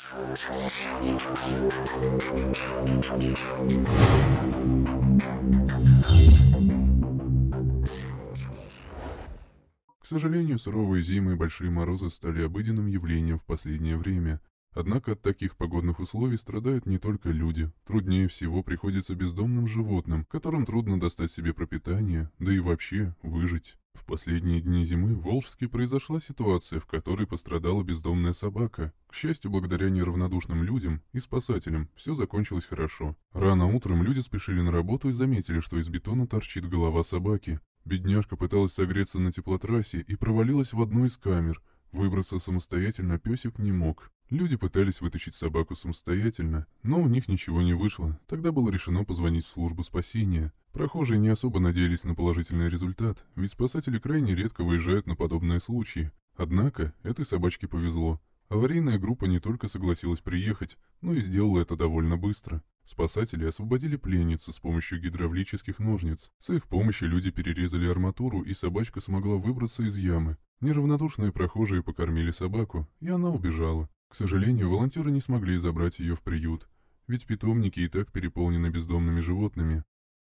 К сожалению, суровые зимы и большие морозы стали обыденным явлением в последнее время. Однако от таких погодных условий страдают не только люди. Труднее всего приходится бездомным животным, которым трудно достать себе пропитание, да и вообще выжить. В последние дни зимы в Волжске произошла ситуация, в которой пострадала бездомная собака. К счастью, благодаря неравнодушным людям и спасателям, все закончилось хорошо. Рано утром люди спешили на работу и заметили, что из бетона торчит голова собаки. Бедняжка пыталась согреться на теплотрассе и провалилась в одну из камер. Выбраться самостоятельно песик не мог. Люди пытались вытащить собаку самостоятельно, но у них ничего не вышло. Тогда было решено позвонить в службу спасения. Прохожие не особо надеялись на положительный результат, ведь спасатели крайне редко выезжают на подобные случаи. Однако, этой собачке повезло. Аварийная группа не только согласилась приехать, но и сделала это довольно быстро. Спасатели освободили пленницу с помощью гидравлических ножниц. С их помощью люди перерезали арматуру, и собачка смогла выбраться из ямы. Неравнодушные прохожие покормили собаку, и она убежала. К сожалению, волонтеры не смогли забрать ее в приют, ведь питомники и так переполнены бездомными животными,